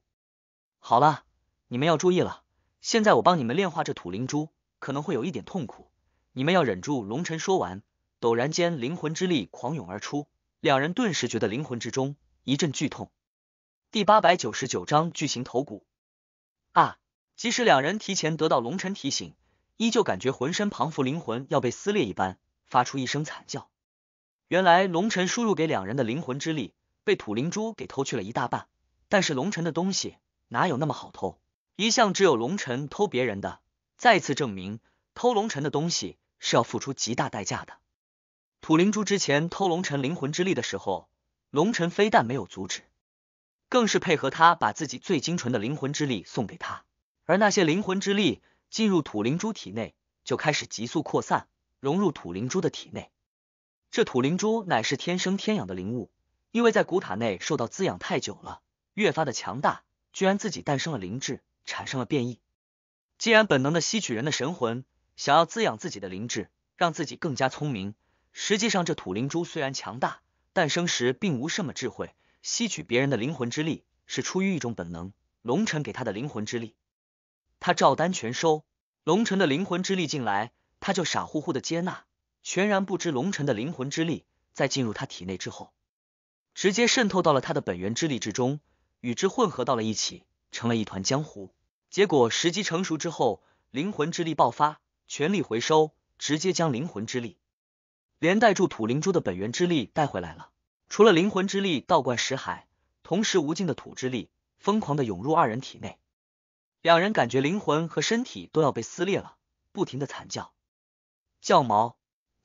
好了，你们要注意了，现在我帮你们炼化这土灵珠，可能会有一点痛苦，你们要忍住。龙晨说完，陡然间灵魂之力狂涌而出，两人顿时觉得灵魂之中一阵剧痛。第八百九十九章巨型头骨啊！即使两人提前得到龙晨提醒，依旧感觉浑身彷佛灵魂要被撕裂一般，发出一声惨叫。原来龙晨输入给两人的灵魂之力被土灵珠给偷去了一大半，但是龙晨的东西哪有那么好偷？一向只有龙晨偷别人的，再次证明偷龙晨的东西是要付出极大代价的。土灵珠之前偷龙晨灵魂之力的时候，龙晨非但没有阻止，更是配合他把自己最精纯的灵魂之力送给他，而那些灵魂之力进入土灵珠体内就开始急速扩散，融入土灵珠的体内。这土灵珠乃是天生天养的灵物，因为在古塔内受到滋养太久了，越发的强大，居然自己诞生了灵智，产生了变异。既然本能的吸取人的神魂，想要滋养自己的灵智，让自己更加聪明。实际上，这土灵珠虽然强大，诞生时并无什么智慧，吸取别人的灵魂之力是出于一种本能。龙尘给他的灵魂之力，他照单全收。龙尘的灵魂之力进来，他就傻乎乎的接纳。全然不知，龙尘的灵魂之力在进入他体内之后，直接渗透到了他的本源之力之中，与之混合到了一起，成了一团江湖。结果时机成熟之后，灵魂之力爆发，全力回收，直接将灵魂之力连带住土灵珠的本源之力带回来了。除了灵魂之力倒灌石海，同时无尽的土之力疯狂的涌入二人体内，两人感觉灵魂和身体都要被撕裂了，不停的惨叫，叫毛。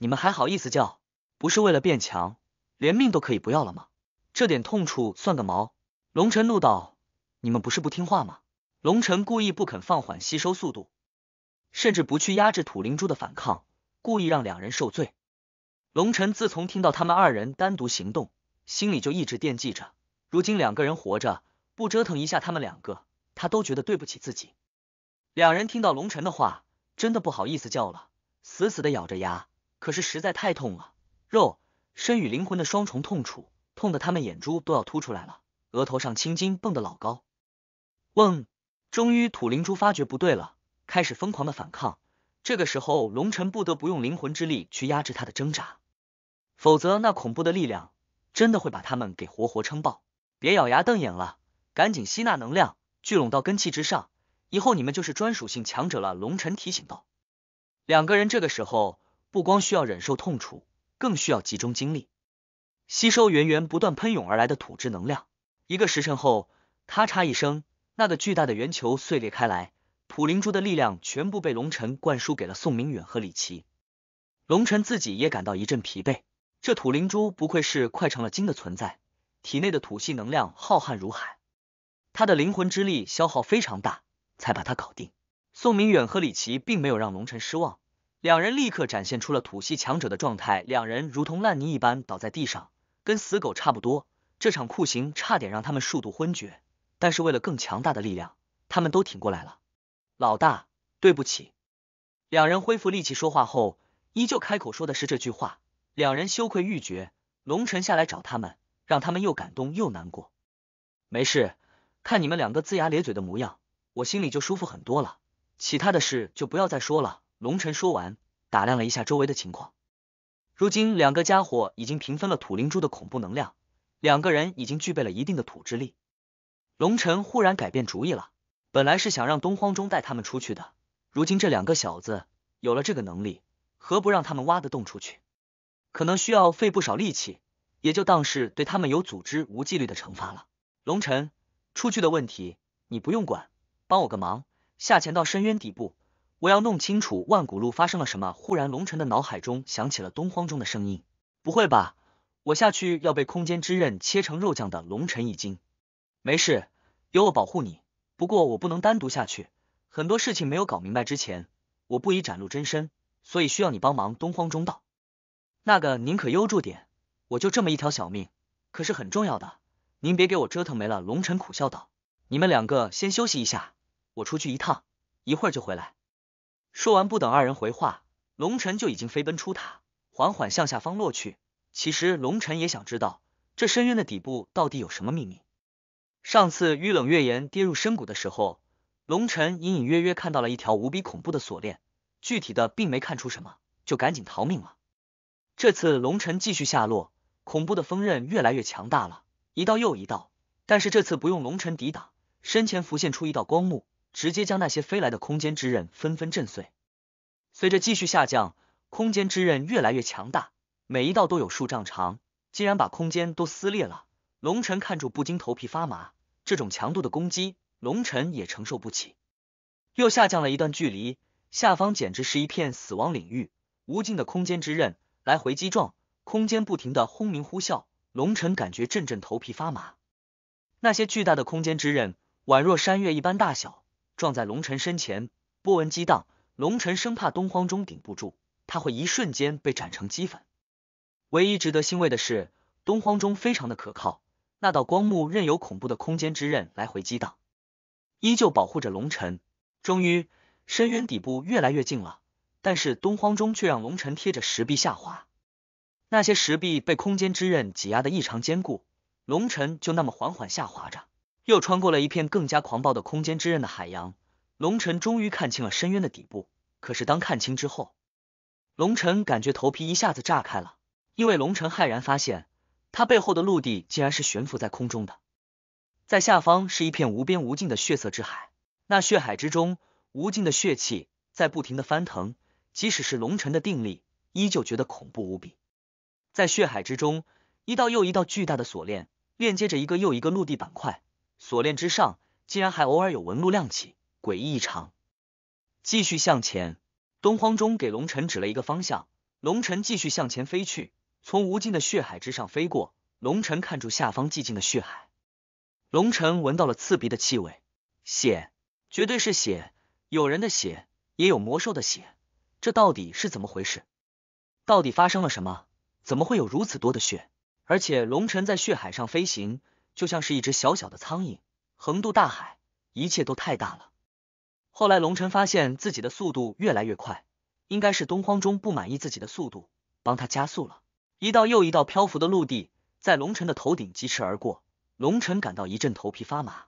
你们还好意思叫？不是为了变强，连命都可以不要了吗？这点痛处算个毛！龙晨怒道：“你们不是不听话吗？”龙晨故意不肯放缓吸收速度，甚至不去压制土灵珠的反抗，故意让两人受罪。龙晨自从听到他们二人单独行动，心里就一直惦记着。如今两个人活着，不折腾一下他们两个，他都觉得对不起自己。两人听到龙晨的话，真的不好意思叫了，死死的咬着牙。可是实在太痛了，肉身与灵魂的双重痛楚，痛得他们眼珠都要凸出来了，额头上青筋蹦得老高。嗡，终于土灵珠发觉不对了，开始疯狂的反抗。这个时候，龙晨不得不用灵魂之力去压制他的挣扎，否则那恐怖的力量真的会把他们给活活撑爆。别咬牙瞪眼了，赶紧吸纳能量，聚拢到根气之上，以后你们就是专属性强者了。龙晨提醒道。两个人这个时候。不光需要忍受痛楚，更需要集中精力吸收源源不断喷涌而来的土质能量。一个时辰后，咔嚓一声，那个巨大的圆球碎裂开来，土灵珠的力量全部被龙晨灌输给了宋明远和李奇。龙晨自己也感到一阵疲惫。这土灵珠不愧是快成了精的存在，体内的土系能量浩瀚如海，他的灵魂之力消耗非常大，才把他搞定。宋明远和李奇并没有让龙晨失望。两人立刻展现出了土系强者的状态，两人如同烂泥一般倒在地上，跟死狗差不多。这场酷刑差点让他们数度昏厥，但是为了更强大的力量，他们都挺过来了。老大，对不起。两人恢复力气说话后，依旧开口说的是这句话。两人羞愧欲绝，龙晨下来找他们，让他们又感动又难过。没事，看你们两个龇牙咧嘴的模样，我心里就舒服很多了。其他的事就不要再说了。龙晨说完，打量了一下周围的情况。如今两个家伙已经平分了土灵珠的恐怖能量，两个人已经具备了一定的土之力。龙晨忽然改变主意了，本来是想让东荒钟带他们出去的，如今这两个小子有了这个能力，何不让他们挖个洞出去？可能需要费不少力气，也就当是对他们有组织无纪律的惩罚了。龙晨，出去的问题你不用管，帮我个忙，下潜到深渊底部。我要弄清楚万古路发生了什么。忽然，龙尘的脑海中响起了东荒中的声音：“不会吧，我下去要被空间之刃切成肉酱的。”龙尘一惊：“没事，有我保护你。不过我不能单独下去，很多事情没有搞明白之前，我不宜展露真身，所以需要你帮忙。”东荒中道：“那个，您可悠住点，我就这么一条小命，可是很重要的，您别给我折腾没了。”龙尘苦笑道：“你们两个先休息一下，我出去一趟，一会儿就回来。”说完，不等二人回话，龙晨就已经飞奔出塔，缓缓向下方落去。其实龙晨也想知道，这深渊的底部到底有什么秘密。上次与冷月岩跌入深谷的时候，龙晨隐隐约约看到了一条无比恐怖的锁链，具体的并没看出什么，就赶紧逃命了。这次龙晨继续下落，恐怖的风刃越来越强大了，一道又一道。但是这次不用龙尘抵挡，身前浮现出一道光幕。直接将那些飞来的空间之刃纷纷震碎。随着继续下降，空间之刃越来越强大，每一道都有数丈长，竟然把空间都撕裂了。龙晨看住不禁头皮发麻，这种强度的攻击，龙晨也承受不起。又下降了一段距离，下方简直是一片死亡领域，无尽的空间之刃来回击撞，空间不停的轰鸣呼啸，龙晨感觉阵阵头皮发麻。那些巨大的空间之刃宛若山岳一般大小。撞在龙尘身前，波纹激荡。龙尘生怕东荒钟顶不住，他会一瞬间被斩成齑粉。唯一值得欣慰的是，东荒钟非常的可靠。那道光幕任由恐怖的空间之刃来回激荡，依旧保护着龙尘。终于，深渊底部越来越近了，但是东荒钟却让龙尘贴着石壁下滑。那些石壁被空间之刃挤压的异常坚固，龙尘就那么缓缓下滑着。又穿过了一片更加狂暴的空间之刃的海洋，龙晨终于看清了深渊的底部。可是当看清之后，龙晨感觉头皮一下子炸开了，因为龙晨骇然发现，他背后的陆地竟然是悬浮在空中的。在下方是一片无边无尽的血色之海，那血海之中，无尽的血气在不停的翻腾，即使是龙晨的定力，依旧觉得恐怖无比。在血海之中，一道又一道巨大的锁链链接着一个又一个陆地板块。锁链之上竟然还偶尔有纹路亮起，诡异异常。继续向前，东荒钟给龙尘指了一个方向，龙尘继续向前飞去，从无尽的血海之上飞过。龙尘看住下方寂静的血海，龙尘闻到了刺鼻的气味，血，绝对是血，有人的血，也有魔兽的血，这到底是怎么回事？到底发生了什么？怎么会有如此多的血？而且龙尘在血海上飞行。就像是一只小小的苍蝇，横渡大海，一切都太大了。后来，龙晨发现自己的速度越来越快，应该是东荒中不满意自己的速度，帮他加速了。一道又一道漂浮的陆地在龙晨的头顶疾驰而过，龙晨感到一阵头皮发麻。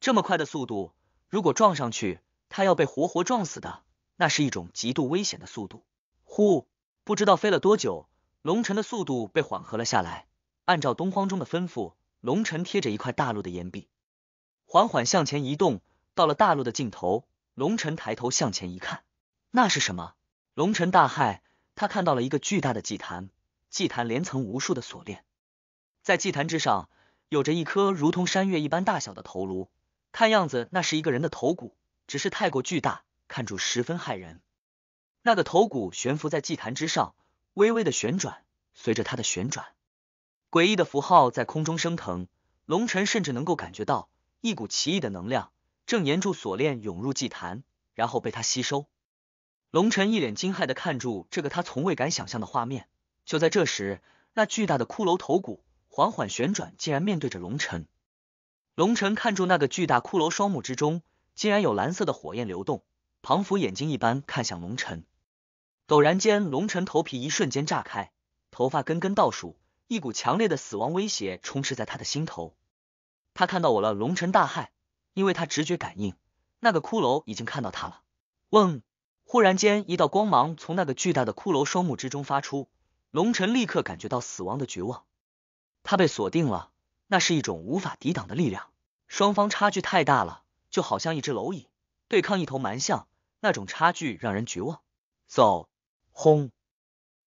这么快的速度，如果撞上去，他要被活活撞死的。那是一种极度危险的速度。呼，不知道飞了多久，龙晨的速度被缓和了下来，按照东荒中的吩咐。龙晨贴着一块大陆的岩壁，缓缓向前移动。到了大陆的尽头，龙晨抬头向前一看，那是什么？龙晨大骇，他看到了一个巨大的祭坛，祭坛连层无数的锁链，在祭坛之上有着一颗如同山岳一般大小的头颅，看样子那是一个人的头骨，只是太过巨大，看住十分骇人。那个头骨悬浮在祭坛之上，微微的旋转，随着它的旋转。诡异的符号在空中升腾，龙晨甚至能够感觉到一股奇异的能量正沿住锁链涌入祭坛，然后被他吸收。龙晨一脸惊骇的看住这个他从未敢想象的画面。就在这时，那巨大的骷髅头骨缓缓旋转，竟然面对着龙晨。龙晨看住那个巨大骷髅，双目之中竟然有蓝色的火焰流动，彷佛眼睛一般看向龙晨。陡然间，龙晨头皮一瞬间炸开，头发根根倒竖。一股强烈的死亡威胁充斥在他的心头，他看到我了，龙尘大骇，因为他直觉感应，那个骷髅已经看到他了。嗡，忽然间，一道光芒从那个巨大的骷髅双目之中发出，龙尘立刻感觉到死亡的绝望，他被锁定了，那是一种无法抵挡的力量，双方差距太大了，就好像一只蝼蚁对抗一头蛮象，那种差距让人绝望。走，轰，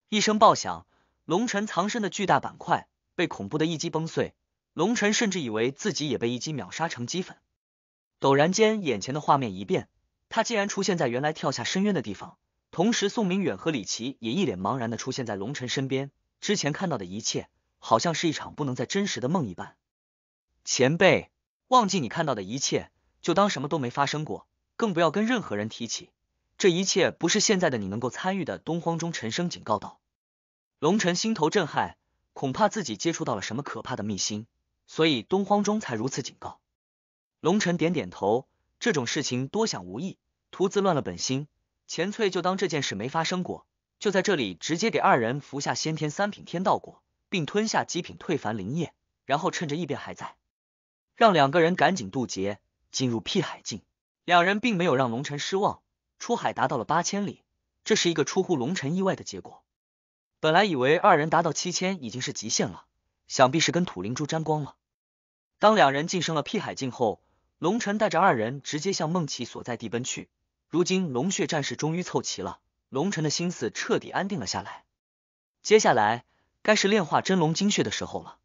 一声爆响。龙晨藏身的巨大板块被恐怖的一击崩碎，龙晨甚至以为自己也被一击秒杀成鸡粉。陡然间，眼前的画面一变，他竟然出现在原来跳下深渊的地方。同时，宋明远和李奇也一脸茫然的出现在龙晨身边。之前看到的一切，好像是一场不能再真实的梦一般。前辈，忘记你看到的一切，就当什么都没发生过，更不要跟任何人提起这一切，不是现在的你能够参与的。东荒中，陈声警告道。龙尘心头震撼，恐怕自己接触到了什么可怕的秘辛，所以东荒中才如此警告。龙尘点点头，这种事情多想无益，徒自乱了本心。钱翠就当这件事没发生过，就在这里直接给二人服下先天三品天道果，并吞下极品退凡灵液，然后趁着异变还在，让两个人赶紧渡劫进入辟海境。两人并没有让龙尘失望，出海达到了八千里，这是一个出乎龙尘意外的结果。本来以为二人达到七千已经是极限了，想必是跟土灵珠沾光了。当两人晋升了辟海境后，龙晨带着二人直接向梦琪所在地奔去。如今龙血战士终于凑齐了，龙晨的心思彻底安定了下来。接下来该是炼化真龙精血的时候了。